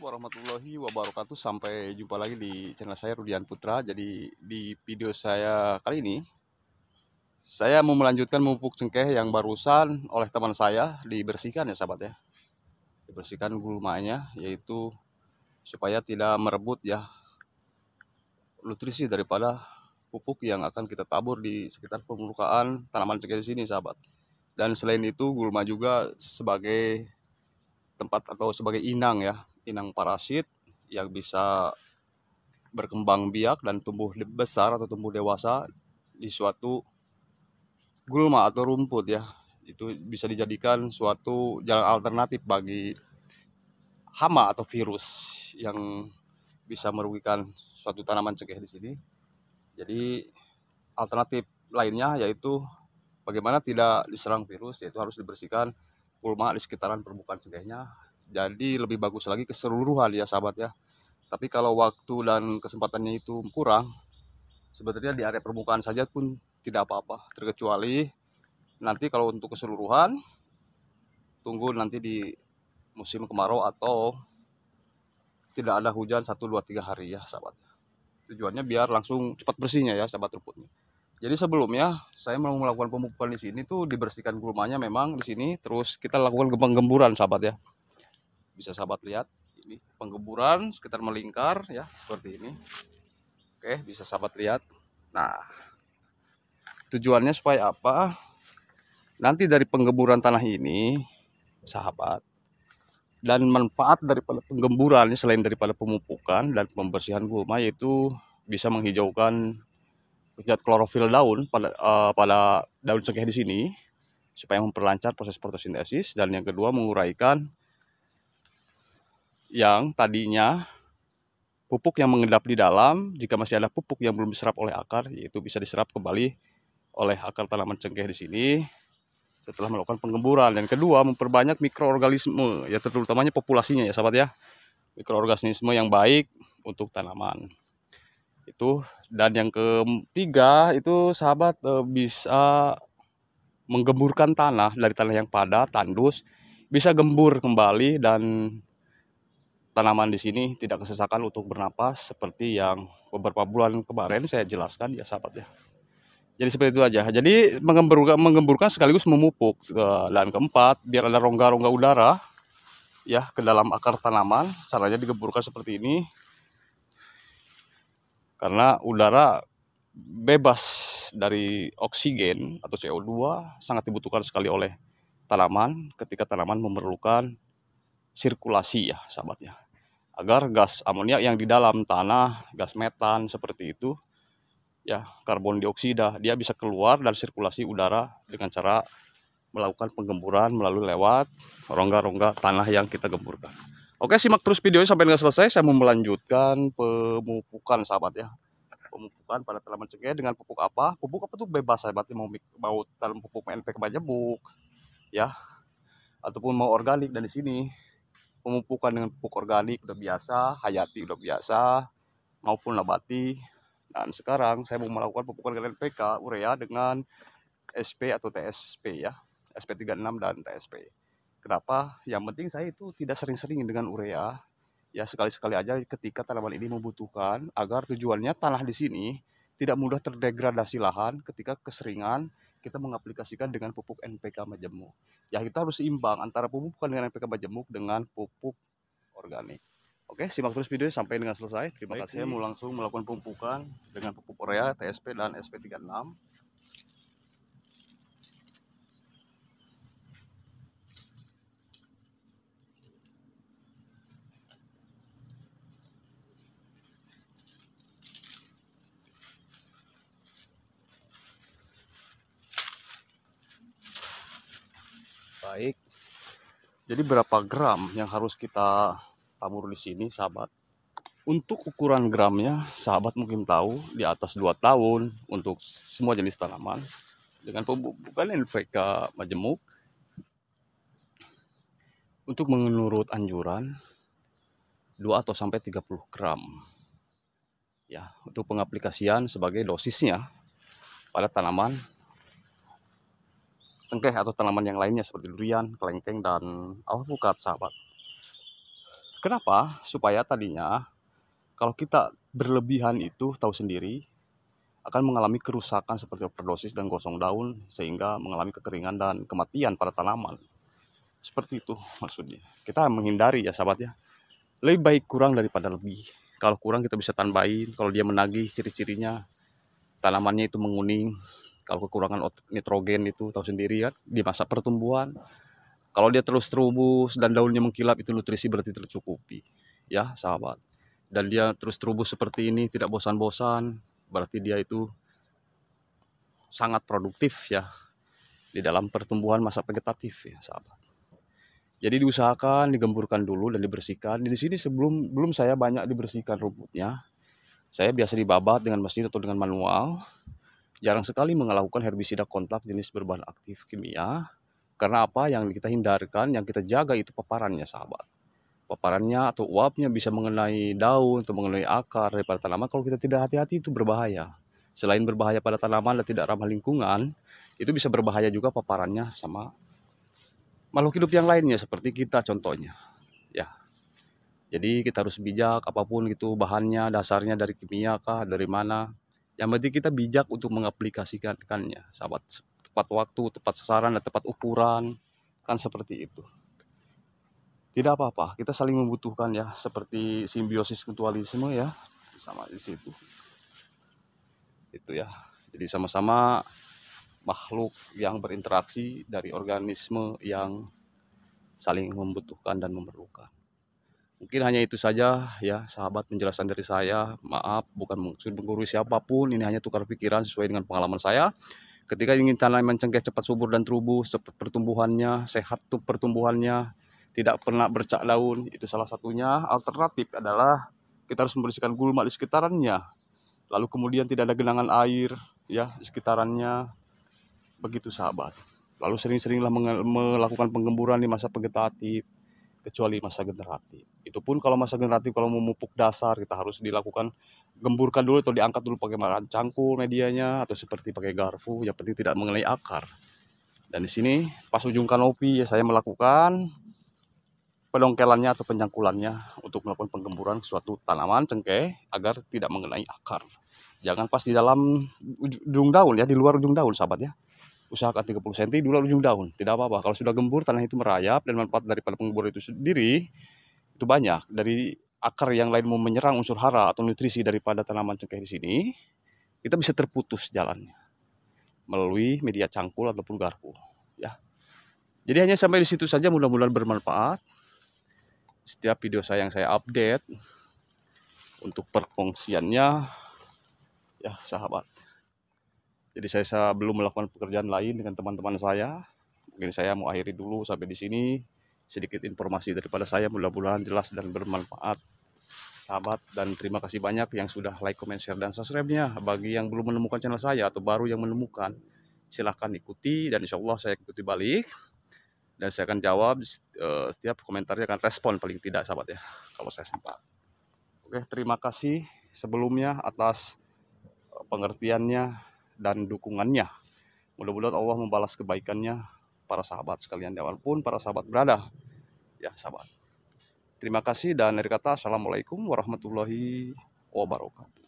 warahmatullahi wabarakatuh. Sampai jumpa lagi di channel saya Rudian Putra. Jadi di video saya kali ini saya mau melanjutkan memupuk cengkeh yang barusan oleh teman saya dibersihkan ya sahabat ya. Dibersihkan gulmanya yaitu supaya tidak merebut ya nutrisi daripada pupuk yang akan kita tabur di sekitar permukaan tanaman cengkeh di sini sahabat. Dan selain itu gulma juga sebagai tempat atau sebagai inang ya, inang parasit yang bisa berkembang biak dan tumbuh besar atau tumbuh dewasa di suatu gulma atau rumput ya. Itu bisa dijadikan suatu jalan alternatif bagi hama atau virus yang bisa merugikan suatu tanaman cengkeh di sini. Jadi alternatif lainnya yaitu bagaimana tidak diserang virus yaitu harus dibersihkan kulma di sekitaran permukaan sungai jadi lebih bagus lagi keseluruhan ya sahabat ya tapi kalau waktu dan kesempatannya itu kurang sebetulnya di area permukaan saja pun tidak apa-apa terkecuali nanti kalau untuk keseluruhan tunggu nanti di musim kemarau atau tidak ada hujan 1 2 3 hari ya sahabat. Tujuannya biar langsung cepat bersihnya ya sahabat rumputnya. Jadi sebelumnya saya mau melakukan pemupukan di sini tuh dibersihkan gulmanya memang di sini terus kita lakukan penggemburan sahabat ya. Bisa sahabat lihat ini penggemburan sekitar melingkar ya seperti ini. Oke, bisa sahabat lihat. Nah, tujuannya supaya apa? Nanti dari penggemburan tanah ini sahabat dan manfaat dari penggemburan selain daripada pemupukan dan pembersihan gulma yaitu bisa menghijaukan zat klorofil daun pada uh, pada daun cengkeh di sini supaya memperlancar proses fotosintesis dan yang kedua menguraikan yang tadinya pupuk yang mengendap di dalam jika masih ada pupuk yang belum diserap oleh akar yaitu bisa diserap kembali oleh akar tanaman cengkeh di sini setelah melakukan penggemburan dan kedua memperbanyak mikroorganisme ya terutamanya populasinya ya sahabat ya mikroorganisme yang baik untuk tanaman itu dan yang ketiga itu sahabat eh, bisa menggemburkan tanah dari tanah yang padat tandus bisa gembur kembali dan tanaman di sini tidak kesesakan untuk bernapas seperti yang beberapa bulan kemarin saya jelaskan ya sahabat ya jadi seperti itu aja jadi menggemburkan menggemburkan sekaligus memupuk dan keempat biar ada rongga-rongga udara ya ke dalam akar tanaman caranya digemburkan seperti ini karena udara bebas dari oksigen atau CO2 sangat dibutuhkan sekali oleh tanaman ketika tanaman memerlukan sirkulasi ya sahabatnya agar gas amonia yang di dalam tanah gas metan seperti itu ya karbon dioksida dia bisa keluar dan sirkulasi udara dengan cara melakukan penggemburan melalui lewat rongga-rongga tanah yang kita gemburkan. Oke, simak terus videonya sampai dengan selesai. Saya mau melanjutkan pemupukan sahabat ya. Pemupukan pada tanaman cengkeh dengan pupuk apa? Pupuk apa tuh bebas sahabat mau mau dalam pupuk NPK buk ya ataupun mau organik dan di sini pemupukan dengan pupuk organik udah biasa, hayati udah biasa maupun nabati. Dan sekarang saya mau melakukan pemupukan dengan NPK urea dengan SP atau TSP ya, SP36 dan TSP. Kenapa? Yang penting saya itu tidak sering-sering dengan urea. Ya sekali-sekali aja ketika tanaman ini membutuhkan agar tujuannya tanah di sini tidak mudah terdegradasi lahan ketika keseringan kita mengaplikasikan dengan pupuk NPK majemuk. Ya kita harus seimbang antara pupuk dengan NPK majemuk dengan pupuk organik. Oke, simak terus videonya sampai dengan selesai. Terima Baik, kasih. Saya mau langsung melakukan pemupukan dengan pupuk urea, TSP dan SP36. Jadi berapa gram yang harus kita tabur di sini sahabat? Untuk ukuran gramnya sahabat mungkin tahu di atas 2 tahun untuk semua jenis tanaman dengan pembukaan NPK majemuk. Untuk menurut anjuran 2 atau sampai 30 gram. Ya, untuk pengaplikasian sebagai dosisnya pada tanaman cengkeh atau tanaman yang lainnya seperti durian, kelengkeng, dan alpukat sahabat. Kenapa? Supaya tadinya kalau kita berlebihan itu tahu sendiri akan mengalami kerusakan seperti overdosis dan gosong daun sehingga mengalami kekeringan dan kematian pada tanaman. Seperti itu maksudnya. Kita menghindari ya sahabat ya. Lebih baik kurang daripada lebih. Kalau kurang kita bisa tambahin, kalau dia menagih ciri-cirinya tanamannya itu menguning, kalau kekurangan nitrogen itu tahu sendiri kan di masa pertumbuhan kalau dia terus terubus dan daunnya mengkilap itu nutrisi berarti tercukupi ya sahabat dan dia terus terubus seperti ini tidak bosan-bosan berarti dia itu sangat produktif ya di dalam pertumbuhan masa vegetatif ya sahabat jadi diusahakan digemburkan dulu dan dibersihkan. Di sini sebelum belum saya banyak dibersihkan rumputnya. Saya biasa dibabat dengan mesin atau dengan manual jarang sekali melakukan herbisida kontak jenis berbahan aktif kimia. Karena apa yang kita hindarkan, yang kita jaga itu paparannya sahabat. Paparannya atau uapnya bisa mengenai daun atau mengenai akar daripada tanaman. Kalau kita tidak hati-hati itu berbahaya. Selain berbahaya pada tanaman dan tidak ramah lingkungan, itu bisa berbahaya juga paparannya sama makhluk hidup yang lainnya seperti kita contohnya. Ya, jadi kita harus bijak apapun itu bahannya, dasarnya dari kimia kah, dari mana yang penting kita bijak untuk mengaplikasikannya sahabat tepat waktu tepat sasaran dan tepat ukuran kan seperti itu tidak apa-apa kita saling membutuhkan ya seperti simbiosis mutualisme ya sama di situ itu ya jadi sama-sama makhluk yang berinteraksi dari organisme yang saling membutuhkan dan memerlukan Mungkin hanya itu saja ya sahabat penjelasan dari saya. Maaf bukan maksud menggurui siapapun, ini hanya tukar pikiran sesuai dengan pengalaman saya. Ketika ingin tanaman cengkeh cepat subur dan tumbuh, pertumbuhannya sehat tuh pertumbuhannya, tidak pernah bercak daun, itu salah satunya. Alternatif adalah kita harus membersihkan gulma di sekitarannya. Lalu kemudian tidak ada genangan air ya di sekitarannya. Begitu sahabat. Lalu sering-seringlah melakukan penggemburan di masa vegetatif kecuali masa generatif. Itu pun kalau masa generatif kalau memupuk dasar kita harus dilakukan gemburkan dulu atau diangkat dulu pakai makan cangkul medianya atau seperti pakai garfu yang penting tidak mengenai akar. Dan di sini pas ujung kanopi ya saya melakukan pendongkelannya atau penyangkulannya untuk melakukan penggemburan suatu tanaman cengkeh agar tidak mengenai akar. Jangan pas di dalam ujung daun ya, di luar ujung daun sahabat ya usahakan 30 cm dulu ujung daun tidak apa-apa kalau sudah gembur tanah itu merayap dan manfaat daripada penggembur itu sendiri itu banyak dari akar yang lain mau menyerang unsur hara atau nutrisi daripada tanaman cengkeh di sini kita bisa terputus jalannya melalui media cangkul ataupun garpu ya jadi hanya sampai di situ saja mudah-mudahan bermanfaat setiap video saya yang saya update untuk perkongsiannya ya sahabat jadi saya, saya belum melakukan pekerjaan lain dengan teman-teman saya. Mungkin saya mau akhiri dulu sampai di sini. Sedikit informasi daripada saya mudah-mudahan jelas dan bermanfaat. Sahabat dan terima kasih banyak yang sudah like, comment, share dan subscribe-nya. Bagi yang belum menemukan channel saya atau baru yang menemukan, silahkan ikuti dan insya Allah saya ikuti balik dan saya akan jawab eh, setiap komentarnya akan respon paling tidak sahabat ya kalau saya sempat oke terima kasih sebelumnya atas eh, pengertiannya dan dukungannya. Mudah-mudahan Allah membalas kebaikannya para sahabat sekalian ya walaupun para sahabat berada. Ya sahabat. Terima kasih dan dari kata Assalamualaikum warahmatullahi wabarakatuh.